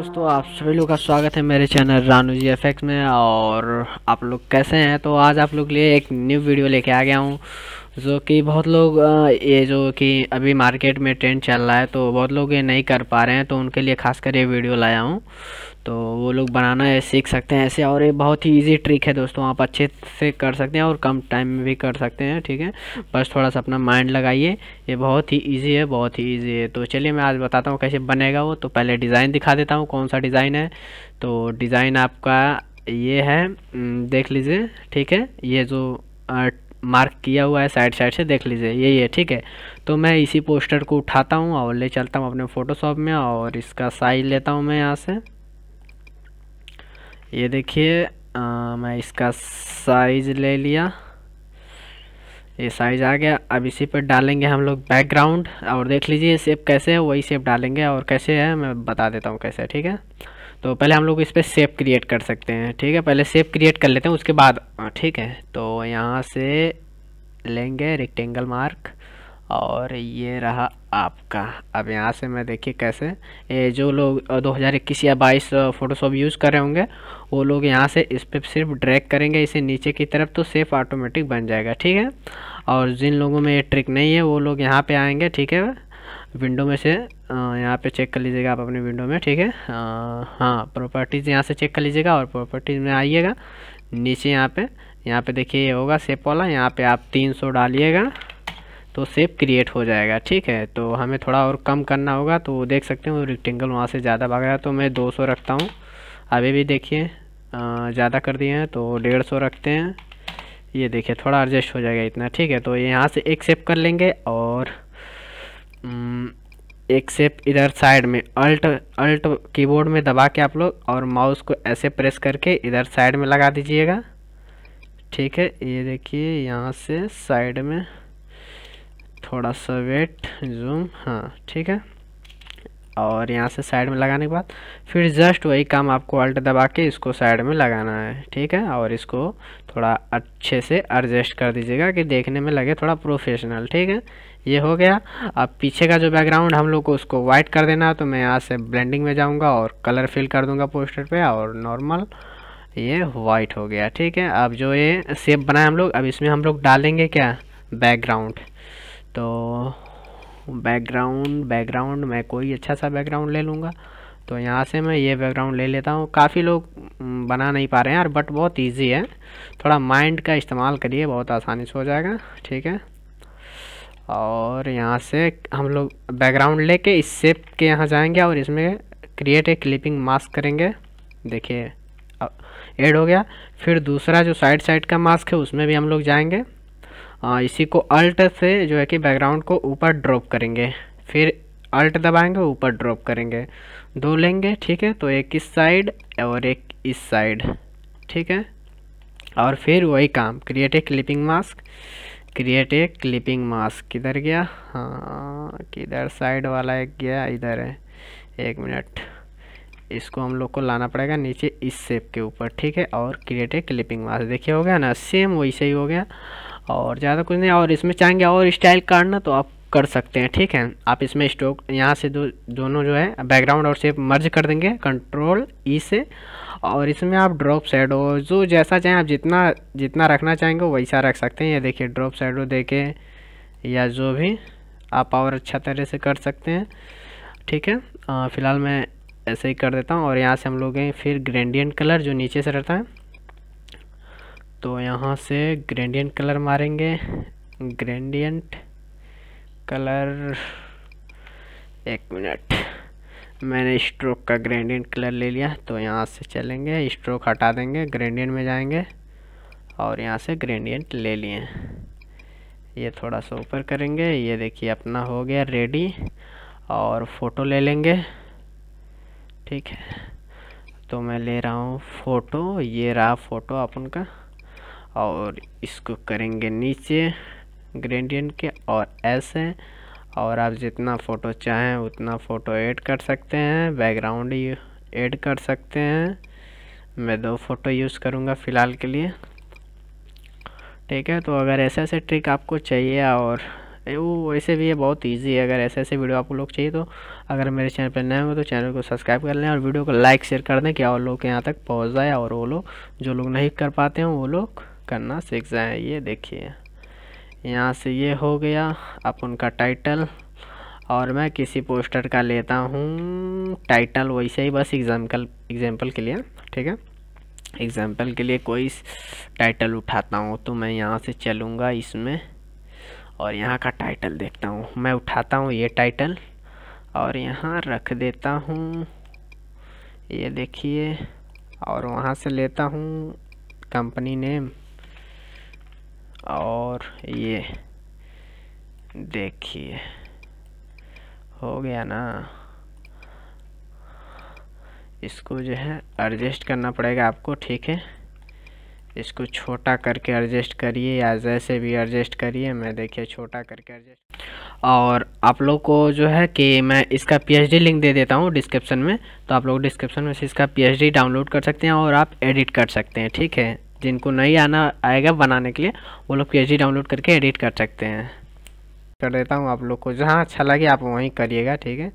दोस्तों आप सभी लोग का स्वागत है मेरे चैनल रानू जी एफ में और आप लोग कैसे हैं तो आज आप लोग लिए एक न्यू वीडियो लेके आ गया हूँ जो कि बहुत लोग ये जो कि अभी मार्केट में ट्रेंड चल रहा है तो बहुत लोग ये नहीं कर पा रहे हैं तो उनके लिए खासकर ये वीडियो लाया हूँ तो वो लोग बनाना सीख सकते हैं ऐसे और ये बहुत ही इजी ट्रिक है दोस्तों आप अच्छे से कर सकते हैं और कम टाइम में भी कर सकते हैं ठीक है बस थोड़ा सा अपना माइंड लगाइए ये बहुत ही ईजी है बहुत ही ईजी है तो चलिए मैं आज बताता हूँ कैसे बनेगा वो तो पहले डिज़ाइन दिखा देता हूँ कौन सा डिज़ाइन है तो डिज़ाइन आपका ये है देख लीजिए ठीक है ये जो मार्क किया हुआ है साइड साइड से देख लीजिए यही है ठीक है तो मैं इसी पोस्टर को उठाता हूँ और ले चलता हूँ अपने फ़ोटोशॉप में और इसका साइज लेता हूँ मैं यहाँ से ये देखिए मैं इसका साइज ले लिया ये साइज आ गया अब इसी पर डालेंगे हम लोग बैकग्राउंड और देख लीजिए सेप कैसे है वही सेप डालेंगे और कैसे है मैं बता देता हूँ कैसे ठीक है तो पहले हम लोग इस पर सेप क्रिएट कर सकते हैं ठीक है पहले सेप क्रिएट कर लेते हैं उसके बाद ठीक है तो यहाँ से लेंगे रेक्टेंगल मार्क और ये रहा आपका अब यहाँ से मैं देखिए कैसे ये जो लोग 2021 या 22 फ़ोटोशॉप यूज़ कर रहे होंगे वो लोग यहाँ से इस पर सिर्फ ड्रैग करेंगे इसे नीचे की तरफ तो सेफ ऑटोमेटिक बन जाएगा ठीक है और जिन लोगों में ये ट्रिक नहीं है वो लोग यहाँ पे आएंगे ठीक है विंडो में से यहाँ पे चेक कर लीजिएगा आप अपने विंडो में ठीक है हाँ प्रॉपर्टीज़ यहाँ से चेक कर लीजिएगा और प्रॉपर्टीज़ में आइएगा नीचे यहाँ पर यहाँ पर देखिए ये होगा सेप वाला यहाँ पर आप तीन डालिएगा तो सेप क्रिएट हो जाएगा ठीक है तो हमें थोड़ा और कम करना होगा तो देख सकते हैं वो रेक्टेंगल वहाँ से ज़्यादा भाग रहा है तो मैं 200 रखता हूँ अभी भी देखिए ज़्यादा कर दिए हैं तो डेढ़ सौ रखते हैं ये देखिए थोड़ा एडजस्ट हो जाएगा इतना ठीक है तो यहाँ से एक सेप कर लेंगे और एक सेप इधर साइड में अल्ट अल्ट कीबोर्ड में दबा के आप लोग और माउस को ऐसे प्रेस करके इधर साइड में लगा दीजिएगा ठीक है ये देखिए यहाँ से साइड में थोड़ा सा वेट जूम हाँ ठीक है और यहाँ से साइड में लगाने के बाद फिर जस्ट वही काम आपको अल्ट दबा के इसको साइड में लगाना है ठीक है और इसको थोड़ा अच्छे से एडजस्ट कर दीजिएगा कि देखने में लगे थोड़ा प्रोफेशनल ठीक है ये हो गया अब पीछे का जो बैकग्राउंड हम लोग को उसको वाइट कर देना है तो मैं यहाँ से ब्लेंडिंग में जाऊँगा और कलर फिल कर दूँगा पोस्टर पर और नॉर्मल ये वाइट हो गया ठीक है अब जो ये सेप बनाए हम लोग अब इसमें हम लोग डालेंगे क्या बैकग्राउंड तो बैकग्राउंड बैकग्राउंड मैं कोई अच्छा सा बैकग्राउंड ले लूँगा तो यहाँ से मैं ये बैकग्राउंड ले लेता हूँ काफ़ी लोग बना नहीं पा रहे हैं यार बट बहुत इजी है थोड़ा माइंड का इस्तेमाल करिए बहुत आसानी से हो जाएगा ठीक है और यहाँ से हम लोग बैकग्राउंड लेके इस शेप के यहाँ जाएंगे और इसमें क्रिएट ए क्लिपिंग मास्क करेंगे देखिए एड हो गया फिर दूसरा जो साइड साइड का मास्क है उसमें भी हम लोग जाएँगे आ, हाँ, इसी को अल्ट से जो है कि बैकग्राउंड को ऊपर ड्रॉप करेंगे फिर अल्ट दबाएंगे ऊपर ड्रॉप करेंगे दो लेंगे ठीक है तो एक इस साइड और एक इस साइड ठीक है और फिर वही काम create a clipping mask create a clipping mask किधर गया हाँ किधर साइड वाला एक गया इधर है एक मिनट इसको हम लोग को लाना पड़ेगा नीचे इस शेप के ऊपर ठीक है और क्रिएट ए क्लिपिंग मास्क देखिए हो गया ना सेम वैसे ही हो गया और ज़्यादा कुछ नहीं और इसमें चाहेंगे और स्टाइल काटना तो आप कर सकते हैं ठीक है आप इसमें स्टोक यहाँ से दो दोनों जो है बैकग्राउंड और सेप मर्ज कर देंगे कंट्रोल ई e से और इसमें आप ड्रॉप शेडो जो जैसा चाहें आप जितना जितना रखना चाहेंगे वैसा रख सकते हैं या देखिए ड्रॉप शेडो देके या जो भी आप और अच्छा तरह से कर सकते हैं ठीक है फ़िलहाल मैं ऐसे ही कर देता हूँ और यहाँ से हम लोग हैं फिर ग्रेडियंट कलर जो नीचे से रहता है तो यहाँ से ग्रेडियंट कलर मारेंगे ग्रेडियंट कलर एक मिनट मैंने स्ट्रोक का ग्रेडियंट कलर ले लिया तो यहाँ से चलेंगे स्ट्रोक हटा देंगे ग्रेडियंट में जाएंगे और यहाँ से ग्रेडियंट ले लिए ये थोड़ा सा ऊपर करेंगे ये देखिए अपना हो गया रेडी और फ़ोटो ले लेंगे ठीक है तो मैं ले रहा हूँ फ़ोटो ये रहा फ़ोटो अपन का और इसको करेंगे नीचे ग्रेडियंट के और ऐसे और आप जितना फ़ोटो चाहें उतना फ़ोटो ऐड कर सकते हैं बैकग्राउंड ऐड कर सकते हैं मैं दो फ़ोटो यूज़ करूँगा फ़िलहाल के लिए ठीक है तो अगर ऐसे ऐसे ट्रिक आपको चाहिए और वो वैसे भी ये बहुत इजी है अगर ऐसे ऐसे वीडियो आपको लोग चाहिए तो अगर मेरे चैनल पर नए हो तो चैनल को सब्सक्राइब कर लें और वीडियो को लाइक शेयर कर दें कि और लोग के यहाँ तक पहुँच जाए और वो लोग जो लोग नहीं कर पाते हैं वो लोग करना सीख जाए ये देखिए यहाँ से ये हो गया अब उनका टाइटल और मैं किसी पोस्टर का लेता हूँ टाइटल वैसे ही बस एग्जाम्पल एग्जाम्पल के लिए ठीक है एग्जाम्पल के लिए कोई टाइटल उठाता हूँ तो मैं यहाँ से चलूँगा इसमें और यहाँ का टाइटल देखता हूँ मैं उठाता हूँ ये टाइटल और यहाँ रख देता हूँ ये देखिए और वहाँ से लेता हूँ कंपनी नेम और ये देखिए हो गया ना इसको जो है एडजस्ट करना पड़ेगा आपको ठीक है इसको छोटा करके एडजस्ट करिए या जैसे भी एडजस्ट करिए मैं देखिए छोटा करके एडजस्ट और आप लोग को जो है कि मैं इसका पीएचडी लिंक दे देता हूँ डिस्क्रिप्शन में तो आप लोग डिस्क्रिप्शन में से इसका पीएचडी डाउनलोड कर सकते हैं और आप एडिट कर सकते हैं ठीक है जिनको नहीं आना आएगा बनाने के लिए वो लोग पी डाउनलोड करके एडिट कर सकते हैं कर देता हूँ आप लोग को जहाँ अच्छा लगे आप वहीं करिएगा ठीक है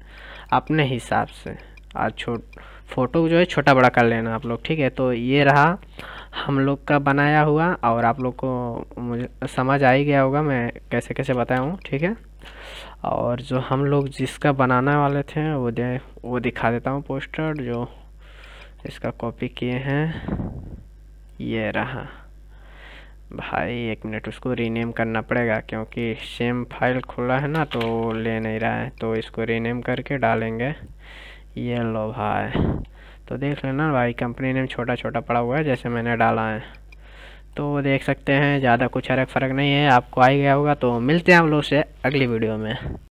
अपने हिसाब से और छोट फ़ोटो जो है छोटा बड़ा कर लेना आप लोग ठीक है तो ये रहा हम लोग का बनाया हुआ और आप लोग को मुझे समझ आ ही गया होगा मैं कैसे कैसे बताया हूँ ठीक है और जो हम लोग जिसका बनाने वाले थे वो दे वो दिखा देता हूँ पोस्टर जो इसका कॉपी किए हैं ये रहा भाई एक मिनट उसको रीनेम करना पड़ेगा क्योंकि सेम फाइल खुला है ना तो ले नहीं रहा है तो इसको रीनेम करके डालेंगे ये लो भाई तो देख लेना भाई कंपनी नेम छोटा छोटा पड़ा हुआ है जैसे मैंने डाला है तो देख सकते हैं ज़्यादा कुछ अलग फ़र्क नहीं है आपको आ ही गया होगा तो मिलते हैं हम लोग से अगली वीडियो में